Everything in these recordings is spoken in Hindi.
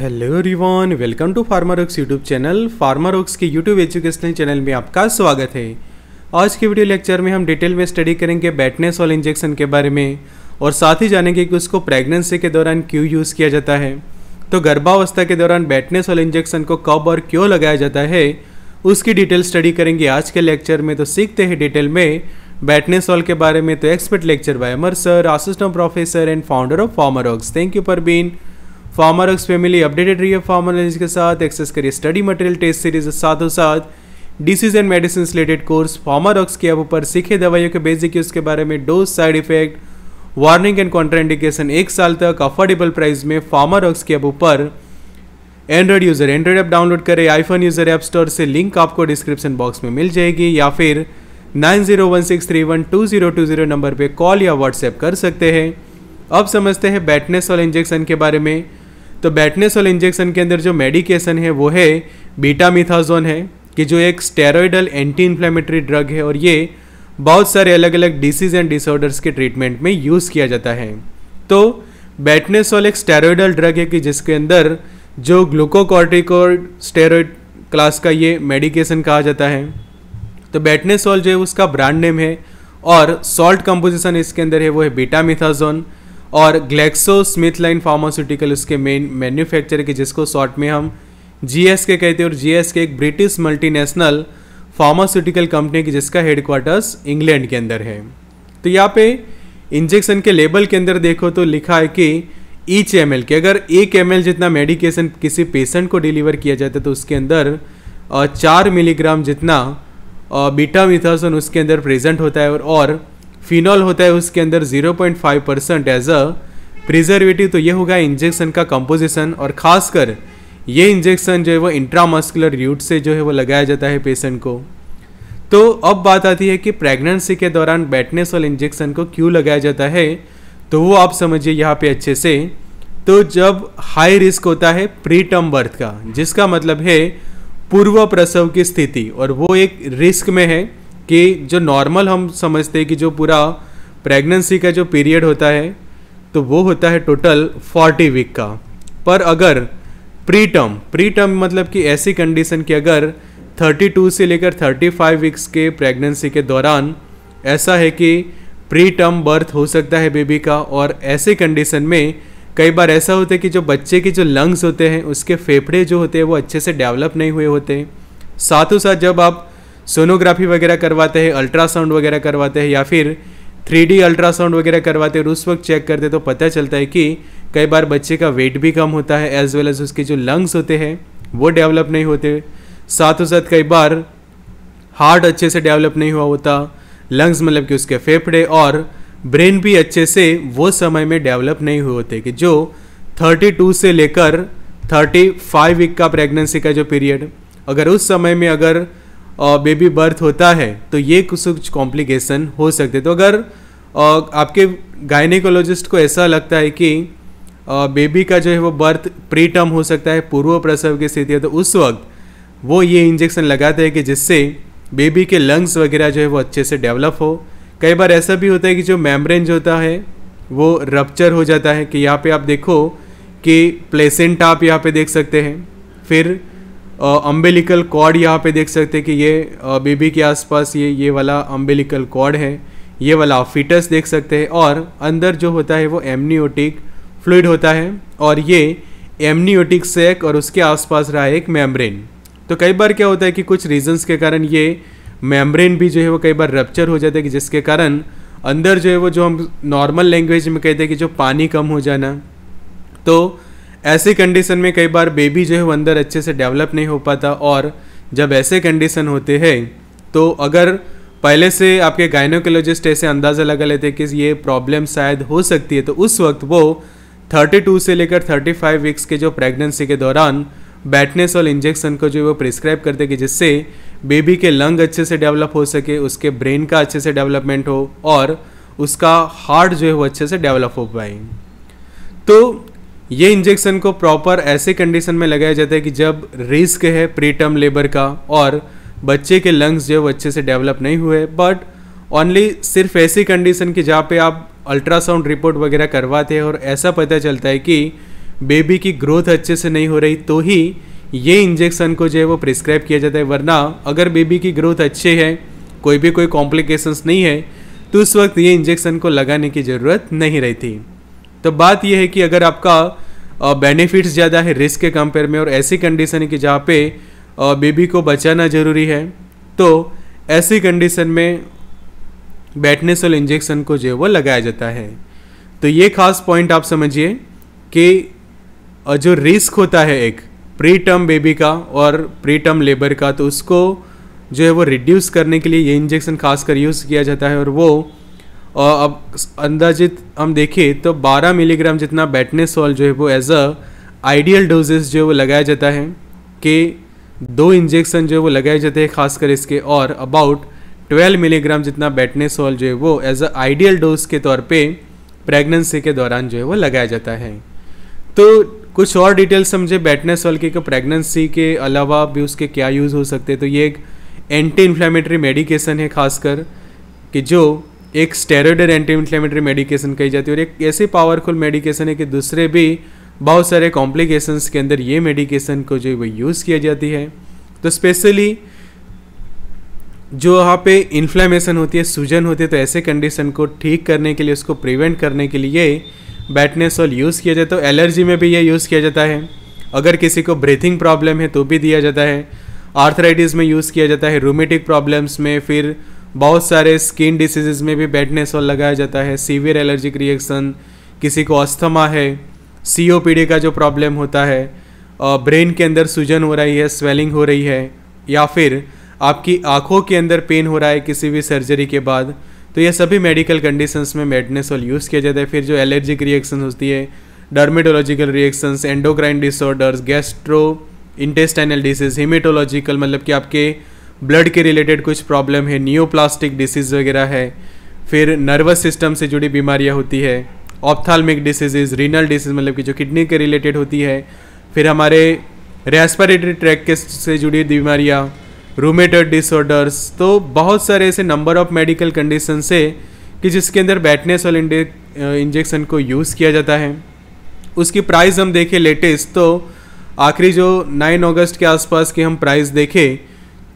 हेलो रिवान welcome to Pharmarox YouTube channel Pharmarox के यूट्यूब एजुकेशनल चैनल में आपका स्वागत है आज के वीडियो लेक्चर में हम डिटेल में स्टडी करेंगे बैटनेस वाले इंजेक्शन के बारे में और साथ ही जानेंगे कि उसको प्रेगनेंसी के दौरान क्यों यूज़ किया जाता है तो गर्भावस्था के दौरान बैटनेस वाले इंजेक्शन को कब और क्यों लगाया जाता है उसकी डिटेल स्टडी करेंगे आज के लेक्चर में तो सीखते हैं डिटेल में बैटनेस वाल के बारे में तो expert lecture by Amar sir assistant professor and founder of Pharmarox thank you for being Pharmarox family updated रही है फार्मर के साथ एक्सेस करिए स्टडी मटेरियल टेस्ट सीरीज के साथ disease and medicine related course Pharmarox के ऐप ऊपर सीखे दवाइयों के बेसिक यूज के बारे में dose side effect warning and contraindication एक साल तक अफोर्डेबल प्राइस में फार्मर ऑक्स के ऐप ऊपर Android user Android app download करें आईफोन यूज़र ऐप स्टोर से लिंक आपको डिस्क्रिप्शन बॉक्स में मिल जाएगी या फिर nine zero one six three one two zero two zero number पर कॉल या व्हाट्सएप कर सकते हैं अब समझते हैं बैटनेस वाले इंजेक्शन के बारे में तो बैटनेसोल इंजेक्शन के अंदर जो मेडिकेशन है वो है बीटा मिथाजोन है कि जो एक स्टेरॉयडल एंटी इन्फ्लेमेटरी ड्रग है और ये बहुत सारे अलग अलग डिसीज एंड डिसऑर्डर्स के ट्रीटमेंट में यूज़ किया जाता है तो बैटनेसोल एक स्टेरॉयडल ड्रग है कि जिसके अंदर जो ग्लूकोकॉर्टिकोड स्टेरॉयड क्लास का ये मेडिकेशन कहा जाता है तो बैटनेसोल जो है उसका ब्रांड नेम है और सॉल्ट कंपोजिशन इसके अंदर है वो है बीटा मिथाजोन और ग्लैक्सो स्मिथ लाइन फार्मास्यूटिकल उसके मेन मैन्युफैक्चर के जिसको शॉर्ट में हम जी कहते हैं और जी एक ब्रिटिश मल्टीनेशनल फार्मास्यूटिकल कंपनी की जिसका हेडक्वार्टर्स इंग्लैंड के अंदर है तो यहाँ पे इंजेक्शन के लेबल के अंदर देखो तो लिखा है कि ईच एम एल के अगर एक एम एल जितना मेडिकेशन किसी पेशेंट को डिलीवर किया जाता है तो उसके अंदर चार मिलीग्राम जितना बीटा मिथासन उसके अंदर प्रेजेंट होता है और, और फिनॉल होता है उसके अंदर 0.5 परसेंट एज अ प्रिजर्वेटिव तो ये होगा इंजेक्शन का कंपोजिशन और ख़ासकर ये इंजेक्शन जो है वो इंट्रामस्कुलर रूट से जो है वो लगाया जाता है पेशेंट को तो अब बात आती है कि प्रेगनेंसी के दौरान बैटनेस वाले इंजेक्शन को क्यों लगाया जाता है तो वो आप समझिए यहाँ पे अच्छे से तो जब हाई रिस्क होता है प्री टर्म बर्थ का जिसका मतलब है पूर्व प्रसव की स्थिति और वो एक रिस्क में है कि जो नॉर्मल हम समझते हैं कि जो पूरा प्रेगनेंसी का जो पीरियड होता है तो वो होता है टोटल फोर्टी वीक का पर अगर प्री टर्म प्री टर्म मतलब कि ऐसी कंडीशन कि अगर 32 से लेकर 35 वीक्स के प्रेगनेंसी के दौरान ऐसा है कि प्री टर्म बर्थ हो सकता है बेबी का और ऐसे कंडीशन में कई बार ऐसा होता है कि जो बच्चे के जो लंग्स होते हैं उसके फेफड़े जो होते हैं वो अच्छे से डेवलप नहीं हुए होते साथ साथ जब आप सोनोग्राफी वगैरह करवाते हैं अल्ट्रासाउंड वगैरह करवाते हैं या फिर थ्री अल्ट्रासाउंड वगैरह करवाते हैं उस वक्त चेक करते तो पता चलता है कि कई बार बच्चे का वेट भी कम होता है एज वेल एज उसके जो लंग्स होते हैं वो डेवलप नहीं होते साथ साथ कई बार हार्ट अच्छे से डेवलप नहीं हुआ होता लंग्स मतलब कि उसके फेफड़े और ब्रेन भी अच्छे से वो समय में डेवलप नहीं हुए होते कि जो 32 से लेकर 35 वीक का प्रेगनेंसी का जो पीरियड अगर उस समय में अगर बेबी बर्थ होता है तो ये कुछ कुछ कॉम्प्लिकेशन हो सकते तो अगर आपके गायनिकोलॉजिस्ट को ऐसा लगता है कि बेबी का जो है वो बर्थ प्री टर्म हो सकता है पूर्व प्रसव की स्थिति है तो उस वक्त वो ये इंजेक्शन लगाते हैं कि जिससे बेबी के लंग्स वगैरह जो है वो अच्छे से डेवलप हो कई बार ऐसा भी होता है कि जो मेम्ब्रेन जो होता है वो रप्चर हो जाता है कि यहाँ पे आप देखो कि प्लेसेंट आप यहाँ पे देख सकते हैं फिर अम्बेलिकल कॉर्ड यहाँ पे देख सकते हैं कि ये बेबी के आसपास ये ये वाला अम्बेलिकल कॉर्ड है ये वाला फिटस देख सकते हैं और अंदर जो होता है वो एमनियोटिक फ्लूड होता है और ये एमनियोटिक सेक और उसके आसपास रहा है एक मेम्ब्रेन तो कई बार क्या होता है कि कुछ रीजंस के कारण ये मेम्ब्रेन भी जो है वो कई बार रप्चर हो जाता है कि जिसके कारण अंदर जो है वो जो हम नॉर्मल लैंग्वेज में कहते हैं कि जो पानी कम हो जाना तो ऐसी कंडीशन में कई बार बेबी जो है वो अंदर अच्छे से डेवलप नहीं हो पाता और जब ऐसे कंडीशन होते हैं तो अगर पहले से आपके गायनोकोलॉजिस्ट ऐसे अंदाज़ा लगा लेते हैं कि ये प्रॉब्लम शायद हो सकती है तो उस वक्त वो 32 से लेकर 35 वीक्स के जो प्रेगनेंसी के दौरान बैटनेस और इंजेक्शन को जो वो प्रिस्क्राइब करते कि जिससे बेबी के लंग अच्छे से डेवलप हो सके उसके ब्रेन का अच्छे से डेवलपमेंट हो और उसका हार्ट जो है वो अच्छे से डेवलप हो पाए तो ये इंजेक्शन को प्रॉपर ऐसे कंडीशन में लगाया जाता है कि जब रिस्क है प्रीटर्म लेबर का और बच्चे के लंग्स जो है अच्छे से डेवलप नहीं हुए बट ओनली सिर्फ ऐसी कंडीशन की जहाँ पे आप अल्ट्रासाउंड रिपोर्ट वगैरह करवाते हैं और ऐसा पता चलता है कि बेबी की ग्रोथ अच्छे से नहीं हो रही तो ही ये इंजेक्शन को जो है वो प्रिस्क्राइब किया जाता है वरना अगर बेबी की ग्रोथ अच्छी है कोई भी कोई कॉम्प्लिकेशंस नहीं है तो उस वक्त ये इंजेक्शन को लगाने की ज़रूरत नहीं रहती तो बात यह है कि अगर आपका बेनिफिट्स ज़्यादा है रिस्क के कंपेयर में और ऐसी कंडीशन है कि जहाँ पे बेबी को बचाना ज़रूरी है तो ऐसी कंडीशन में बैटनेसोल इंजेक्शन को जो है वो लगाया जाता है तो ये खास पॉइंट आप समझिए कि जो रिस्क होता है एक प्री टर्म बेबी का और प्री टर्म लेबर का तो उसको जो है वो रिड्यूस करने के लिए ये इंजेक्शन खासकर यूज़ किया जाता है और वो और अब अंदाजित हम देखें तो 12 मिलीग्राम जितना बैटनेसॉल जो है वो एज अ आइडियल डोजेस जो है वो लगाया जाता है कि दो इंजेक्शन जो है वो लगाए जाते हैं खासकर इसके और अबाउट 12 मिलीग्राम जितना बैटनेसॉल जो है वो एज अ आइडियल डोज के तौर पे प्रेगनेंसी के दौरान जो है वो लगाया जाता है तो कुछ और डिटेल समझे बैटनेसॉल की प्रेगनेंसी के अलावा भी उसके क्या यूज़ हो सकते हैं तो ये एक एंटी इन्फ्लामेटरी मेडिकेशन है खासकर कि जो एक स्टेरॉइड एंटी इन्फ्लेमेटरी मेडिकेशन कही जाती है और एक ऐसी पावरफुल मेडिकेशन है कि दूसरे भी बहुत सारे कॉम्प्लिकेशंस के अंदर ये मेडिकेशन को जो है वो यूज़ किया जाती है तो स्पेशली जो वहाँ पे इन्फ्लेमेशन होती है सूजन होती है तो ऐसे कंडीशन को ठीक करने के लिए उसको प्रिवेंट करने के लिए बैटनेसोल यूज़ किया जाता है तो एलर्जी में भी ये यूज़ किया जाता है अगर किसी को ब्रीथिंग प्रॉब्लम है तो भी दिया जाता है आर्थराइटिस में यूज़ किया जाता है रोमेटिक प्रॉब्लम्स में फिर बहुत सारे स्किन डिसीजेज में भी और लगाया जाता है सीवियर एलर्जिक रिएक्शन किसी को अस्थमा है सीओपीडी का जो प्रॉब्लम होता है ब्रेन के अंदर सूजन हो रही है स्वेलिंग हो रही है या फिर आपकी आँखों के अंदर पेन हो रहा है किसी भी सर्जरी के बाद तो ये सभी मेडिकल कंडीशंस में मेडनेसोल यूज़ किया जाता है फिर जो एलर्जिक रिएक्शन होती है dermatological reactions endocrine disorders gastrointestinal disease haematological मतलब कि आपके ब्लड के रिलेटेड कुछ प्रॉब्लम है नियोप्लास्टिक डिसीज़ वगैरह है फिर नर्वस सिस्टम से जुड़ी बीमारियाँ होती है ऑप्थाल्मिक डिसीजेज रीनल डिसीज मतलब कि जो किडनी के रिलेटेड होती है फिर हमारे रेस्पिरेटरी ट्रैक के से जुड़ी बीमारियाँ रूमेटर डिसऑर्डर्स तो बहुत सारे ऐसे नंबर ऑफ मेडिकल कंडीशन से कि जिसके अंदर बैटनेसोल इंजेक्शन को यूज़ किया जाता है उसकी प्राइस हम देखें लेटेस्ट तो आखिरी जो 9 अगस्त के आसपास की हम प्राइस देखें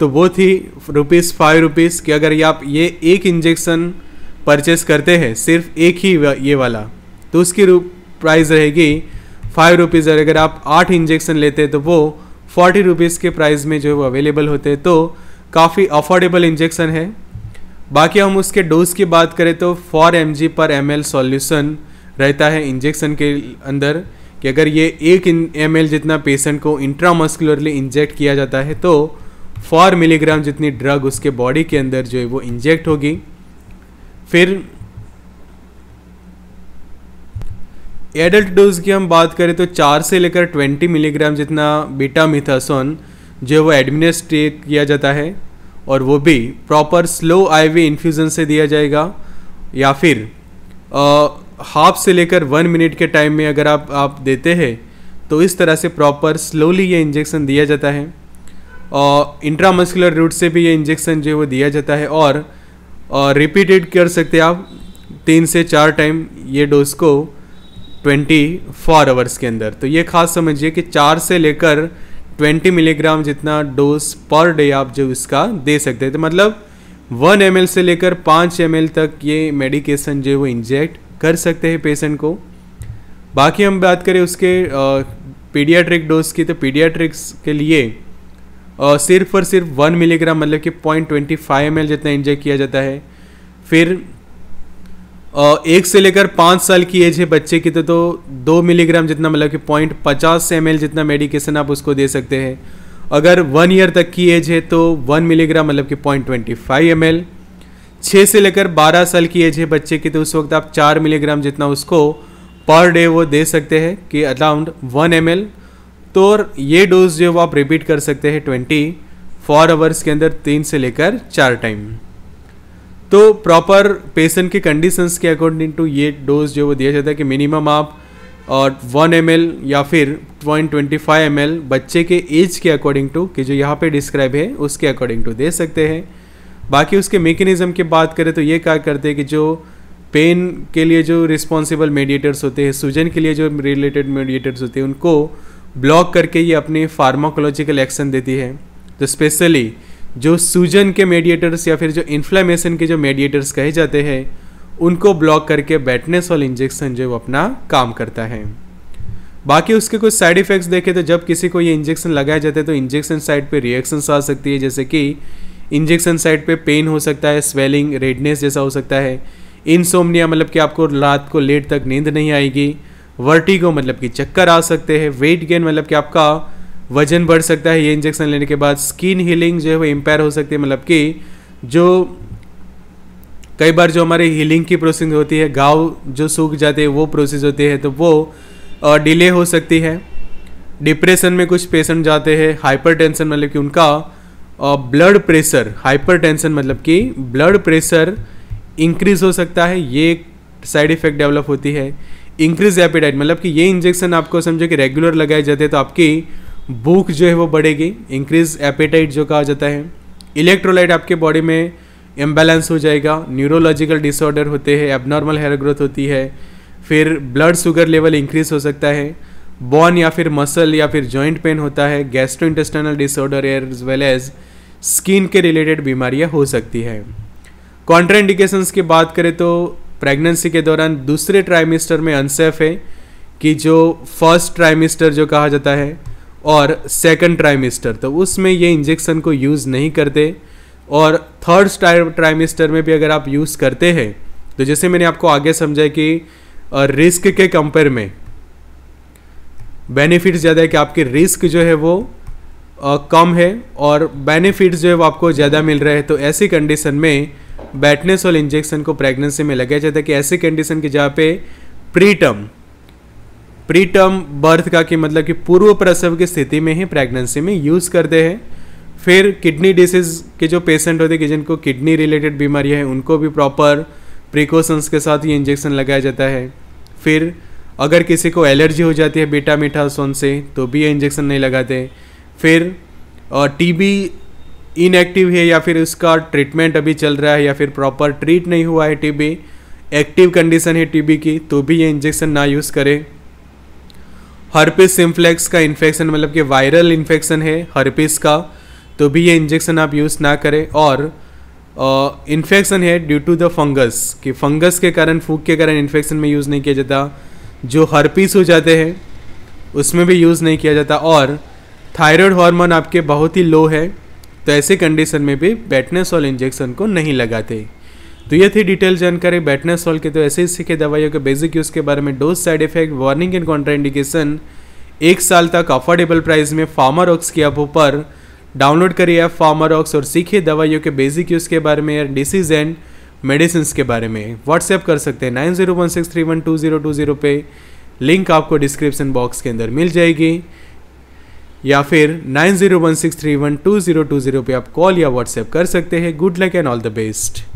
तो वो थी रुपीज़ फाइव रुपीज़ कि अगर ये आप ये एक इंजेक्शन परचेस करते हैं सिर्फ एक ही ये वाला तो उसकी प्राइस रहेगी फाइव रुपीज़ और अगर आप आठ इंजेक्शन लेते हैं तो वो फोर्टी रुपीज़ के प्राइस में जो है वो अवेलेबल होते हैं तो काफ़ी अफोर्डेबल इंजेक्शन है बाकी हम उसके डोज की बात करें तो four M per M L रहता है इंजेक्शन के अंदर कि अगर ये एक एम जितना पेशेंट को इंट्रामस्कुलरली इंजेक्ट किया जाता है तो फोर मिलीग्राम जितनी ड्रग उसके बॉडी के अंदर जो है वो इंजेक्ट होगी फिर एडल्ट डोज की हम बात करें तो चार से लेकर ट्वेंटी मिलीग्राम जितना बीटा मिथासोन जो वो एडमिनिस्ट्रेट किया जाता है और वो भी प्रॉपर स्लो आईवी इन्फ्यूज़न से दिया जाएगा या फिर हाफ से लेकर वन मिनट के टाइम में अगर आप आप देते हैं तो इस तरह से प्रॉपर स्लोली ये इंजेक्शन दिया जाता है इंट्रामस्कुलर रूट से भी ये इंजेक्शन जो है वो दिया जाता है और रिपीटेड कर सकते हैं आप तीन से चार टाइम ये डोज को ट्वेंटी फोर आवर्स के अंदर तो ये खास समझिए कि चार से लेकर ट्वेंटी मिलीग्राम जितना डोज पर डे आप जो इसका दे सकते हैं तो मतलब वन एम से लेकर पाँच एम तक ये मेडिकेशन जो है वो इंजेक्ट कर सकते हैं पेशेंट को बाकी हम बात करें उसके पीडियाट्रिक डोज की तो पीडियाट्रिक्स के लिए और सिर्फ और सिर्फ वन मिलीग्राम मतलब कि पॉइंट ट्वेंटी फाइव एम जितना इंजेक्ट किया जाता है फिर एक से लेकर पाँच साल की एज है बच्चे की तो, तो दो मिलीग्राम जितना मतलब कि पॉइंट पचास एम जितना मेडिकेशन आप उसको दे सकते हैं अगर वन ईयर तक की एज है तो वन मिलीग्राम मतलब कि point twenty five M L छः से लेकर बारह साल की एज है बच्चे की तो उस वक्त आप चार मिलीग्राम जितना उसको पर डे वो दे सकते हैं कि अराउंड वन एम एल तो और ये डोज जो आप रिपीट कर सकते हैं ट्वेंटी फोर आवर्स के अंदर तीन से लेकर चार टाइम तो प्रॉपर पेशेंट के कंडीशंस के अकॉर्डिंग टू ये डोज जो वो दिया जाता है कि मिनिमम आप और वन एम या फिर पॉइंट ट्वेंटी फाइव एम बच्चे के एज के अकॉर्डिंग टू कि जो यहाँ पे डिस्क्राइब है उसके अकॉर्डिंग टू दे सकते हैं बाकी उसके मेकेनिज़म की बात करें तो ये क्या करते हैं कि जो पेन के लिए जो रिस्पॉन्सिबल मेडिएटर्स होते हैं सूजन के लिए जो रिलेटेड मेडिएटर्स होते हैं उनको ब्लॉक करके ये अपनी फार्माकोलॉजिकल एक्शन देती है तो स्पेशली जो सूजन के मेडिएटर्स या फिर जो इन्फ्लामेशन के जो मेडिएटर्स कहे जाते हैं उनको ब्लॉक करके बैटनेस वाल इंजेक्शन जो अपना काम करता है बाकी उसके कुछ साइड इफ़ेक्ट्स देखें तो जब किसी को ये इंजेक्शन लगाया जाता है तो इंजेक्शन साइड पे रिएक्शंस आ सकती है जैसे कि इंजेक्शन साइड पे पेन हो सकता है स्वेलिंग रेडनेस जैसा हो सकता है इनसोमनिया मतलब कि आपको रात को लेट तक नींद नहीं आएगी वर्टिगो मतलब कि चक्कर आ सकते हैं वेट गेन मतलब कि आपका वजन बढ़ सकता है ये इंजेक्शन लेने के बाद स्किन हीलिंग जो है वो इम्पेयर हो सकती है मतलब कि जो कई बार जो हमारे हीलिंग की प्रोसेस होती है गाँव जो सूख जाते हैं वो प्रोसेस होती है तो वो डिले हो सकती है डिप्रेशन में कुछ पेशेंट जाते हैं हाइपर मतलब कि उनका ब्लड प्रेशर हाइपर मतलब कि ब्लड प्रेशर इंक्रीज हो सकता है ये साइड इफ़ेक्ट डेवलप होती है इंक्रीज एपेटाइट मतलब कि ये इंजेक्शन आपको समझो कि रेगुलर लगाए जाते तो आपकी भूख जो है वो बढ़ेगी इंक्रीज एपिटाइट जो कहा जाता है इलेक्ट्रोलाइट आपके बॉडी में इम्बैलेंस हो जाएगा न्यूरोलॉजिकल डिसऑर्डर होते हैं एबनॉर्मल हेयर ग्रोथ होती है फिर ब्लड शुगर लेवल इंक्रीज हो सकता है बॉन या फिर मसल या फिर जॉइंट पेन होता है gastrointestinal disorder as well as skin के रिलेटेड बीमारियाँ हो सकती है कॉन्ट्राइंडिकेशंस की बात करें तो प्रेगनेंसी के दौरान दूसरे ट्राइमिस्टर में अनसेफ है कि जो फर्स्ट ट्राइमिस्टर जो कहा जाता है और सेकंड ट्राइमिस्टर तो उसमें ये इंजेक्शन को यूज़ नहीं करते और थर्ड ट्राइमिस्टर में भी अगर आप यूज़ करते हैं तो जैसे मैंने आपको आगे समझा कि रिस्क के कंपेयर में बेनिफिट्स ज़्यादा है कि आपकी रिस्क जो है वो कम है और बेनिफिट्स जो है वो आपको ज़्यादा मिल रहे हैं तो ऐसी कंडीशन में बैटनेस वाले इंजेक्शन को प्रेगनेंसी में लगाया जाता है कि ऐसे कंडीशन की जहाँ पे प्रीटर्म प्रीटर्म बर्थ का कि मतलब कि पूर्व प्रसव की स्थिति में ही प्रेगनेंसी में यूज़ करते हैं फिर किडनी डिसीज के जो पेशेंट होते हैं कि जिनको किडनी रिलेटेड बीमारियाँ हैं उनको भी प्रॉपर प्रिकॉशंस के साथ ये इंजेक्शन लगाया जाता है फिर अगर किसी को एलर्जी हो जाती है बीटा मीठा सोन से तो भी ये इंजेक्शन नहीं लगाते फिर टीबी इनएक्टिव है या फिर उसका ट्रीटमेंट अभी चल रहा है या फिर प्रॉपर ट्रीट नहीं हुआ है टीबी एक्टिव कंडीशन है टीबी की तो भी ये इंजेक्शन ना यूज़ करें हर्पिस सिम्फ्लेक्स का इन्फेक्शन मतलब कि वायरल इन्फेक्शन है हर्पिस का तो भी ये इंजेक्शन आप यूज़ ना करें और इन्फेक्शन है ड्यू टू द फंगस कि फंगस के कारण फूक के कारण इन्फेक्शन में यूज़ नहीं किया जाता जो हर्पिस हो जाते हैं उसमें भी यूज़ नहीं किया जाता और थायराइड हार्मोन आपके बहुत ही लो है तो ऐसे कंडीशन में भी बैटनेसॉल इंजेक्शन को नहीं लगाते तो ये थी डिटेल जानकारी बैटनेसॉल के तो ऐसे ही सीखे दवाइयों के बेसिक यूज़ के बारे में dose side effect warning and contraindication एक साल तक अफोर्डेबल प्राइस में ऑक्स की ऐप पर डाउनलोड करिए ऐप फार्मारॉक्स और सीखिए दवाइयों के बेसिक यूज़ के बारे में डिसीज एंड मेडिसिन के बारे में व्हाट्सएप कर सकते हैं nine zero one six three one two zero two zero पे लिंक आपको डिस्क्रिप्शन बॉक्स के अंदर मिल जाएगी या फिर nine zero one six three one two zero two zero पर आप कॉल या व्हाट्सएप कर सकते हैं good luck and all the best